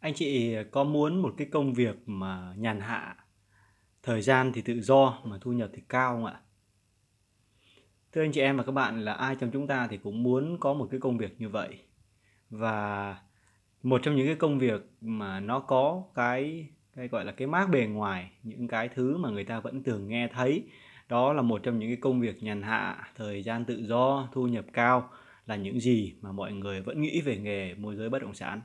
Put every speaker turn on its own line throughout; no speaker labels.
anh chị có muốn một cái công việc mà nhàn hạ thời gian thì tự do mà thu nhập thì cao không ạ thưa anh chị em và các bạn là ai trong chúng ta thì cũng muốn có một cái công việc như vậy và một trong những cái công việc mà nó có cái cái gọi là cái mác bề ngoài những cái thứ mà người ta vẫn thường nghe thấy đó là một trong những cái công việc nhàn hạ thời gian tự do thu nhập cao là những gì mà mọi người vẫn nghĩ về nghề môi giới bất động sản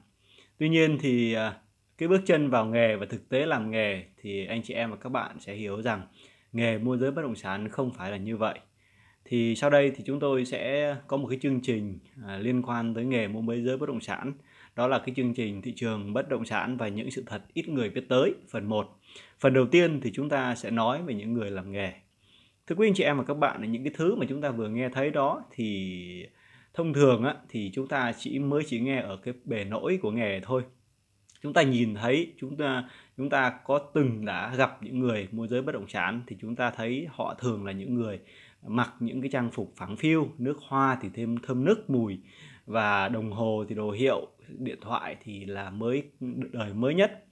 Tuy nhiên thì à, cái bước chân vào nghề và thực tế làm nghề thì anh chị em và các bạn sẽ hiểu rằng nghề môi giới bất động sản không phải là như vậy. Thì sau đây thì chúng tôi sẽ có một cái chương trình à, liên quan tới nghề môi giới bất động sản. Đó là cái chương trình thị trường bất động sản và những sự thật ít người biết tới phần 1. Phần đầu tiên thì chúng ta sẽ nói về những người làm nghề. Thưa quý anh chị em và các bạn, những cái thứ mà chúng ta vừa nghe thấy đó thì thông thường á, thì chúng ta chỉ mới chỉ nghe ở cái bề nổi của nghề thôi chúng ta nhìn thấy chúng ta chúng ta có từng đã gặp những người môi giới bất động sản thì chúng ta thấy họ thường là những người mặc những cái trang phục phẳng phiu nước hoa thì thêm thơm nước mùi và đồng hồ thì đồ hiệu điện thoại thì là mới đời mới nhất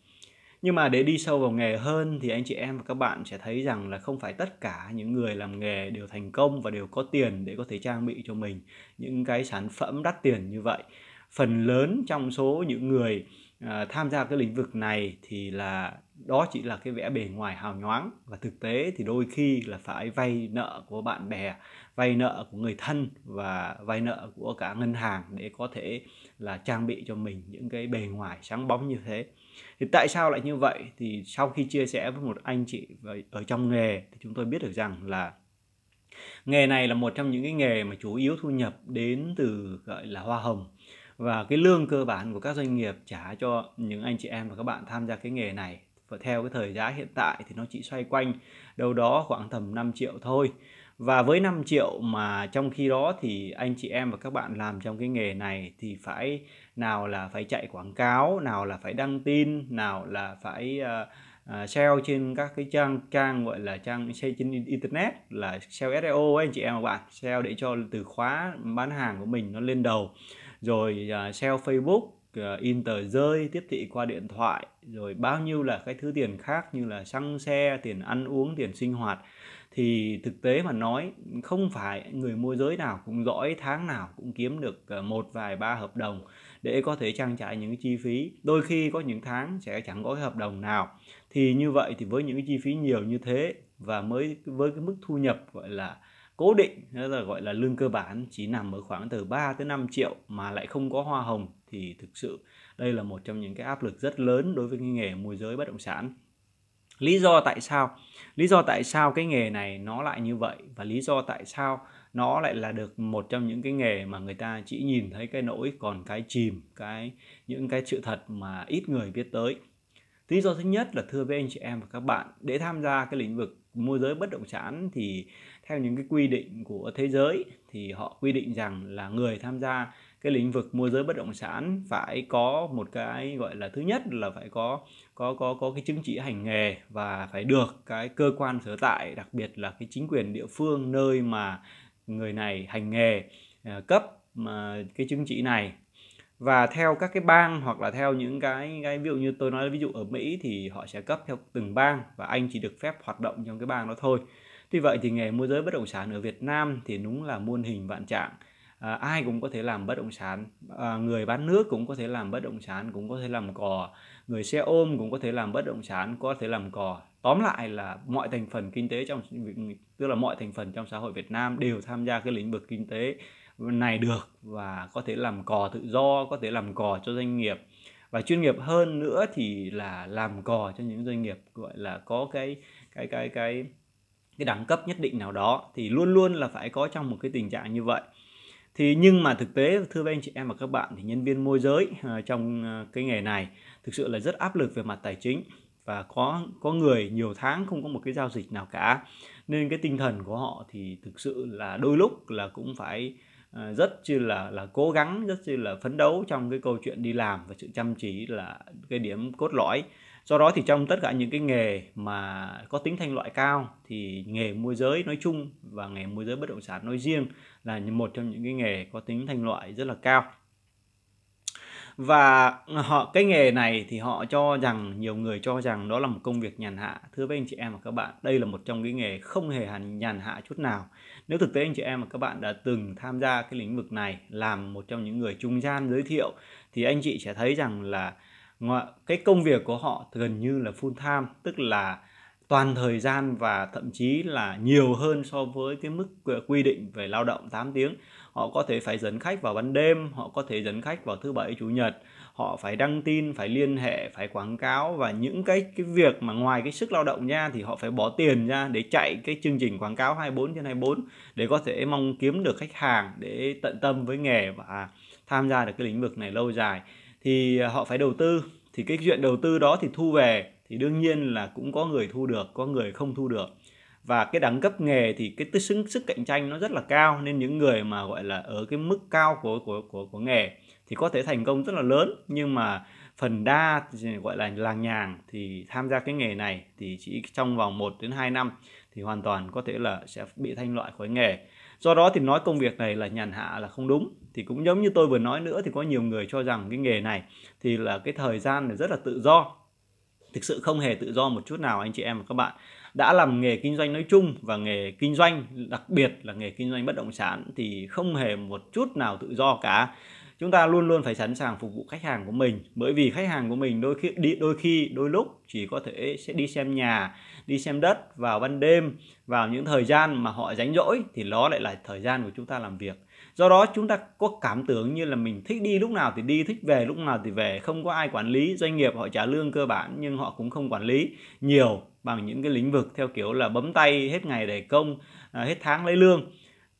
nhưng mà để đi sâu vào nghề hơn thì anh chị em và các bạn sẽ thấy rằng là không phải tất cả những người làm nghề đều thành công và đều có tiền để có thể trang bị cho mình những cái sản phẩm đắt tiền như vậy phần lớn trong số những người à, tham gia cái lĩnh vực này thì là đó chỉ là cái vẽ bề ngoài hào nhoáng và thực tế thì đôi khi là phải vay nợ của bạn bè vay nợ của người thân và vay nợ của cả ngân hàng để có thể là trang bị cho mình những cái bề ngoài sáng bóng như thế thì tại sao lại như vậy thì sau khi chia sẻ với một anh chị ở trong nghề thì chúng tôi biết được rằng là nghề này là một trong những cái nghề mà chủ yếu thu nhập đến từ gọi là hoa hồng và cái lương cơ bản của các doanh nghiệp trả cho những anh chị em và các bạn tham gia cái nghề này và theo cái thời giá hiện tại thì nó chỉ xoay quanh đâu đó khoảng tầm 5 triệu thôi và với 5 triệu mà trong khi đó thì anh chị em và các bạn làm trong cái nghề này thì phải nào là phải chạy quảng cáo nào là phải đăng tin nào là phải uh, uh, sell trên các cái trang trang gọi là trang xây trên internet là sell SEO ấy anh chị em và bạn sell để cho từ khóa bán hàng của mình nó lên đầu rồi uh, ờ, sell Facebook in tờ rơi tiếp thị qua điện thoại rồi bao nhiêu là cái thứ tiền khác như là xăng xe tiền ăn uống tiền sinh hoạt thì thực tế mà nói không phải người môi giới nào cũng giỏi tháng nào cũng kiếm được ờ, một vài ba hợp đồng để có thể trang trải những chi phí đôi khi có những tháng sẽ chẳng có hợp đồng nào thì như vậy thì với những chi phí nhiều như thế và mới với cái mức thu nhập gọi là cố định hay là gọi là lương cơ bản chỉ nằm ở khoảng từ 3 tới 5 triệu mà lại không có hoa hồng thì thực sự đây là một trong những cái áp lực rất lớn đối với cái nghề môi giới bất động sản lý do tại sao lý do tại sao cái nghề này nó lại như vậy và lý do tại sao nó lại là được một trong những cái nghề mà người ta chỉ nhìn thấy cái nỗi còn cái chìm cái những cái sự thật mà ít người biết tới lý do thứ nhất là thưa với anh chị em và các bạn để tham gia cái lĩnh vực môi giới bất động sản thì theo những cái quy định của thế giới thì họ quy định rằng là người tham gia cái lĩnh vực môi giới bất động sản phải có một cái gọi là thứ nhất là phải có có có có cái chứng chỉ hành nghề và phải được cái cơ quan sở tại đặc biệt là cái chính quyền địa phương nơi mà người này hành nghề à, cấp mà cái chứng chỉ này và theo các cái bang hoặc là theo những cái, cái ví dụ như tôi nói ví dụ ở Mỹ thì họ sẽ cấp theo từng bang và anh chỉ được phép hoạt động trong cái bang đó thôi. Tuy vậy thì nghề môi giới bất động sản ở Việt Nam thì đúng là muôn hình vạn trạng à, ai cũng có thể làm bất động sản à, người bán nước cũng có thể làm bất động sản cũng có thể làm cò người xe ôm cũng có thể làm bất động sản có thể làm cò tóm lại là mọi thành phần kinh tế trong tức là mọi thành phần trong xã hội Việt Nam đều tham gia cái lĩnh vực kinh tế này được và có thể làm cò tự do có thể làm cò cho doanh nghiệp và chuyên nghiệp hơn nữa thì là làm cò cho những doanh nghiệp gọi là có cái cái cái cái cái đẳng cấp nhất định nào đó thì luôn luôn là phải có trong một cái tình trạng như vậy thì nhưng mà thực tế thưa với anh chị em và các bạn thì nhân viên môi giới uh, trong uh, cái nghề này thực sự là rất áp lực về mặt tài chính và có có người nhiều tháng không có một cái giao dịch nào cả nên cái tinh thần của họ thì thực sự là đôi lúc là cũng phải uh, rất chi là là cố gắng rất chi là phấn đấu trong cái câu chuyện đi làm và sự chăm chỉ là cái điểm cốt lõi do đó thì trong tất cả những cái nghề mà có tính thanh loại cao thì nghề môi giới nói chung và nghề môi giới bất động sản nói riêng là một trong những cái nghề có tính thanh loại rất là cao và họ cái nghề này thì họ cho rằng nhiều người cho rằng đó là một công việc nhàn hạ thưa với anh chị em và các bạn đây là một trong cái nghề không hề hẳn nhàn hạ chút nào nếu thực tế anh chị em và các bạn đã từng tham gia cái lĩnh vực này làm một trong những người trung gian giới thiệu thì anh chị sẽ thấy rằng là cái công việc của họ gần như là full time tức là toàn thời gian và thậm chí là nhiều hơn so với cái mức ờ, quy định về lao động 8 tiếng. Họ có thể phải dẫn khách vào ban đêm, họ có thể dẫn khách vào thứ bảy chủ nhật, họ phải đăng tin, phải liên hệ, phải quảng cáo và những cái cái việc mà ngoài cái sức lao động ra thì họ phải bỏ tiền ra để chạy cái chương trình quảng cáo 24 trên 24 để có thể mong kiếm được khách hàng để tận tâm với nghề và tham gia được cái lĩnh vực này lâu dài thì ờ, họ phải đầu tư thì cái chuyện đầu tư đó thì thu về thì đương nhiên là cũng có người thu được có người không thu được và cái đẳng cấp nghề thì cái sức sức cạnh tranh nó rất là cao nên những người mà gọi là ở cái mức cao của của của, của nghề thì có thể thành công rất là lớn nhưng mà phần đa gọi là làng nhàng thì tham gia cái nghề này thì chỉ trong vòng 1 đến 2 năm thì hoàn toàn có thể là sẽ bị thanh loại khỏi nghề. Do đó thì nói công việc này là nhàn hạ là không đúng. Thì cũng giống như tôi vừa nói nữa thì có nhiều người cho rằng cái nghề này thì là cái thời gian là rất là tự do thực sự không hề tự do một chút nào anh chị em và các bạn đã làm nghề kinh doanh nói chung và nghề kinh doanh đặc biệt là nghề kinh doanh bất động sản thì không hề một chút nào tự do cả chúng ta luôn luôn phải sẵn sàng phục vụ khách hàng của mình bởi vì khách hàng của mình đôi khi đôi khi đôi lúc chỉ có thể sẽ đi xem nhà đi xem đất vào ban đêm vào những thời gian mà họ rảnh rỗi thì nó lại là thời gian của chúng ta làm việc do đó chúng ta có cảm tưởng như là mình thích đi lúc nào thì đi thích về lúc nào thì về không có ai quản lý doanh nghiệp họ trả lương cơ bản nhưng họ cũng không quản lý nhiều bằng những cái lĩnh vực theo kiểu là bấm tay hết ngày để công à, hết tháng lấy lương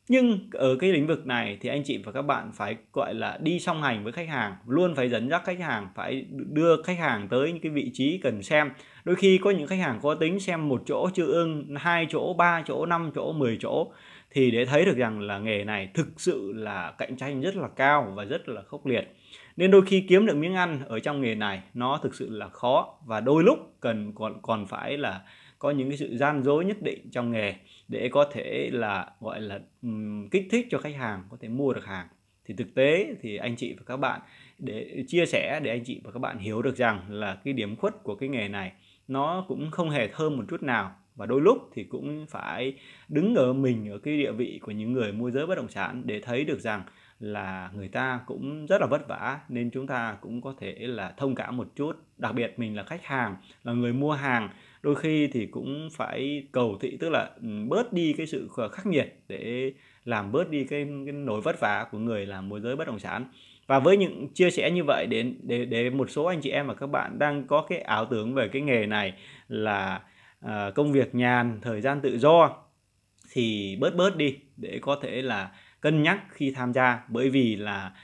nhưng ở cái lĩnh vực này thì anh chị và các bạn phải gọi là đi song hành với khách hàng luôn phải dẫn dắt khách hàng phải đưa khách hàng tới những cái vị trí cần xem đôi khi có những khách hàng có tính xem một chỗ chưa ưng hai chỗ ba chỗ năm chỗ 10 chỗ thì để thấy được rằng là nghề này thực sự là cạnh tranh rất là cao và rất là khốc liệt nên đôi khi kiếm được miếng ăn ở trong nghề này nó thực sự là khó và đôi lúc cần còn còn phải là có những cái sự gian dối nhất định trong nghề để có thể là gọi là um, kích thích cho khách hàng có thể mua được hàng thì thực tế thì anh chị và các bạn để chia sẻ để anh chị và các bạn hiểu được rằng là cái điểm khuất của cái nghề này nó cũng không hề thơm một chút nào và đôi lúc thì cũng phải đứng ở mình ở cái địa vị của những người môi giới bất động sản để thấy được rằng là người ta cũng rất là vất vả nên chúng ta cũng có thể là thông cảm một chút đặc biệt mình là khách hàng là người mua hàng đôi khi thì cũng phải cầu thị tức là ừ, bớt đi cái sự khắc nghiệt để làm bớt đi cái, cái nỗi vất vả của người làm môi giới bất động sản và với những chia sẻ như vậy đến để, để một số anh chị em và các bạn đang có cái ảo tưởng về cái nghề này là à, công việc nhàn thời gian tự do thì bớt bớt đi để có thể là cân nhắc khi tham gia bởi vì là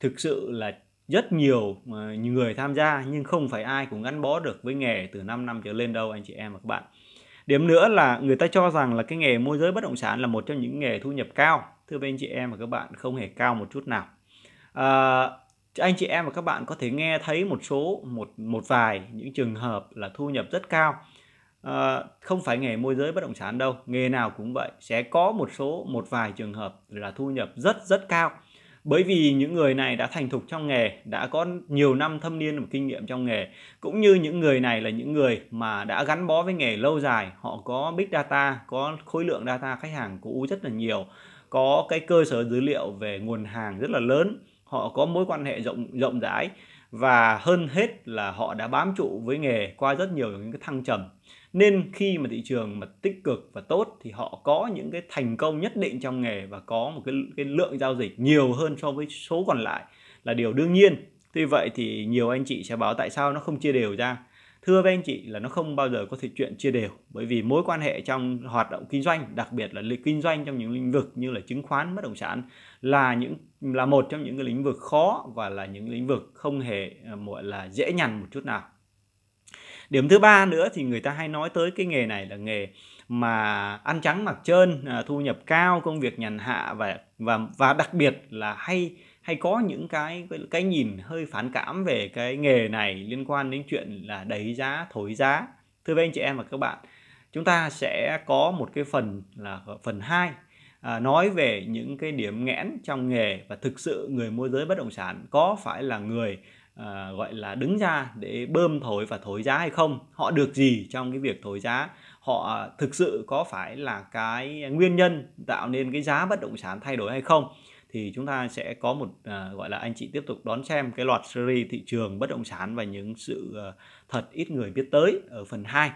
thực sự là rất nhiều ờ, người tham gia nhưng không phải ai cũng gắn bó được với nghề từ 5 năm trở lên đâu anh chị em và các bạn. Điểm nữa là người ta cho rằng là cái nghề môi giới bất động sản là một trong những nghề thu nhập cao. Thưa bên chị em và các bạn không hề cao một chút nào. À, anh chị em và các bạn có thể nghe thấy một số một một vài những trường hợp là thu nhập rất cao. À, không phải nghề môi giới bất động sản đâu, nghề nào cũng vậy sẽ có một số một vài trường hợp là thu nhập rất rất cao bởi vì những người này đã thành thục trong nghề đã có nhiều năm thâm niên và kinh nghiệm trong nghề cũng như những người này là những người mà đã gắn bó với nghề lâu dài họ có big data có khối lượng data khách hàng cũ rất là nhiều có cái cơ sở dữ liệu về nguồn hàng rất là lớn họ có mối quan hệ rộng rộng rãi và hơn hết là họ đã bám trụ với nghề qua rất nhiều những cái thăng trầm nên khi mà thị trường mà tích cực và tốt thì họ có những cái thành công nhất định trong nghề và có một cái, cái lượng giao dịch nhiều hơn so với số còn lại là điều đương nhiên tuy vậy thì nhiều anh chị sẽ báo tại sao nó không chia đều ra thưa với anh chị là nó không bao giờ có thể chuyện chia đều bởi vì mối quan hệ trong hoạt động kinh doanh đặc biệt là kinh doanh trong những lĩnh vực như là chứng khoán bất động sản là những là một trong những cái lĩnh vực khó và là những lĩnh vực không hề à, gọi là dễ nhằn một chút nào điểm thứ ba nữa thì người ta hay nói tới cái nghề này là nghề mà ăn trắng mặc trơn à, thu nhập cao công việc nhàn hạ và và và đặc biệt là hay hay có những cái cái nhìn hơi phản cảm về cái nghề này liên quan đến chuyện là đẩy giá thổi giá thưa với anh chị em và các bạn chúng ta sẽ có một cái phần là phần 2 à, nói về những cái điểm nghẽn trong nghề và thực sự người môi giới bất động sản có phải là người à, gọi là đứng ra để bơm thổi và thổi giá hay không họ được gì trong cái việc thổi giá họ thực sự có phải là cái nguyên nhân tạo nên cái giá bất động sản thay đổi hay không thì chúng ta sẽ có một à, gọi là anh chị tiếp tục đón xem cái loạt series thị trường bất động sản và những sự à, thật ít người biết tới ở phần 2.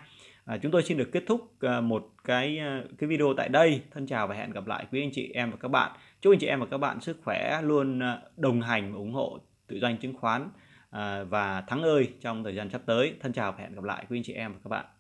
À, chúng tôi xin được kết thúc à, một cái à, cái video tại đây. Thân chào và hẹn gặp lại quý anh chị em và các bạn. Chúc anh chị em và các bạn sức khỏe luôn à, đồng hành và ủng hộ tự doanh chứng khoán. Ờ, và thắng ơi trong thời gian sắp tới thân chào và hẹn gặp lại quý anh chị em và các bạn